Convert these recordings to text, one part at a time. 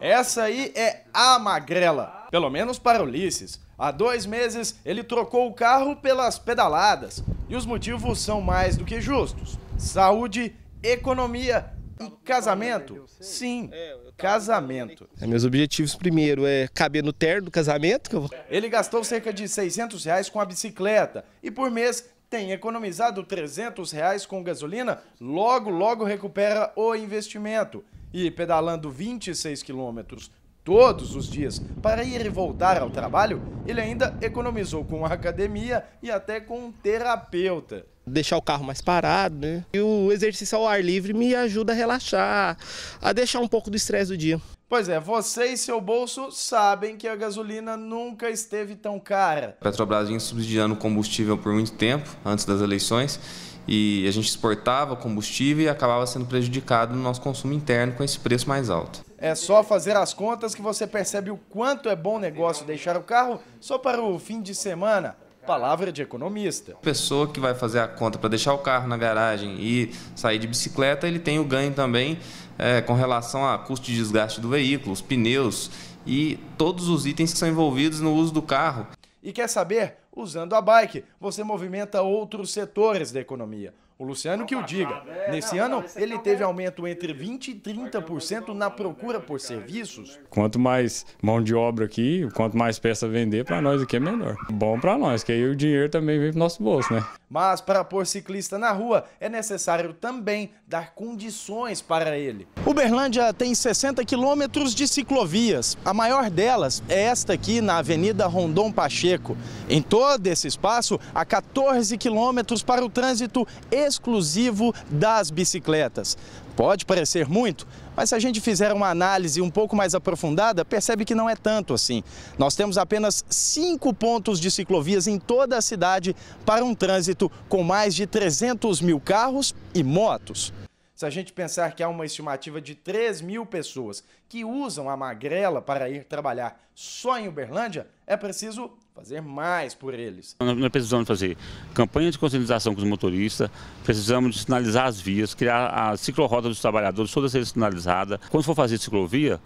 Essa aí é a magrela. Pelo menos para Ulisses. Há dois meses ele trocou o carro pelas pedaladas. E os motivos são mais do que justos: saúde, economia e casamento. Sim, casamento. É, meus objetivos primeiro é caber no terno do casamento. Ele gastou cerca de 600 reais com a bicicleta e por mês tem economizado 300 reais com gasolina, logo, logo recupera o investimento. E pedalando 26 quilômetros todos os dias para ir e voltar ao trabalho, ele ainda economizou com a academia e até com um terapeuta. Deixar o carro mais parado, né? E o exercício ao ar livre me ajuda a relaxar, a deixar um pouco do estresse do dia. Pois é, você e seu bolso sabem que a gasolina nunca esteve tão cara. A Petrobras vinha subsidiando combustível por muito tempo, antes das eleições, e a gente exportava combustível e acabava sendo prejudicado no nosso consumo interno com esse preço mais alto. É só fazer as contas que você percebe o quanto é bom negócio deixar o carro só para o fim de semana. Palavra de economista. Pessoa que vai fazer a conta para deixar o carro na garagem e sair de bicicleta, ele tem o ganho também é, com relação a custo de desgaste do veículo, os pneus e todos os itens que são envolvidos no uso do carro. E quer saber? Usando a bike, você movimenta outros setores da economia o Luciano que o diga. É, Nesse ano, ele teve aumento entre 20% e 30% na procura por serviços. Quanto mais mão de obra aqui, quanto mais peça vender, para nós aqui é melhor. Bom para nós, que aí o dinheiro também vem para nosso bolso, né? Mas para pôr ciclista na rua é necessário também dar condições para ele. Uberlândia tem 60 quilômetros de ciclovias. A maior delas é esta aqui na Avenida Rondon Pacheco. Em todo esse espaço há 14 quilômetros para o trânsito exclusivo das bicicletas. Pode parecer muito, mas se a gente fizer uma análise um pouco mais aprofundada, percebe que não é tanto assim. Nós temos apenas cinco pontos de ciclovias em toda a cidade para um trânsito com mais de 300 mil carros e motos. Se a gente pensar que há uma estimativa de 3 mil pessoas que usam a magrela para ir trabalhar só em Uberlândia, é preciso fazer mais por eles. Nós precisamos fazer campanha de conscientização com os motoristas, precisamos sinalizar as vias, criar a ciclorrota dos trabalhadores, toda ser sinalizada. Quando for fazer ciclovia,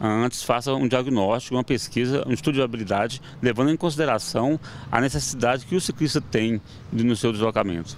antes faça um diagnóstico, uma pesquisa, um estudo de habilidade, levando em consideração a necessidade que o ciclista tem no seu deslocamento.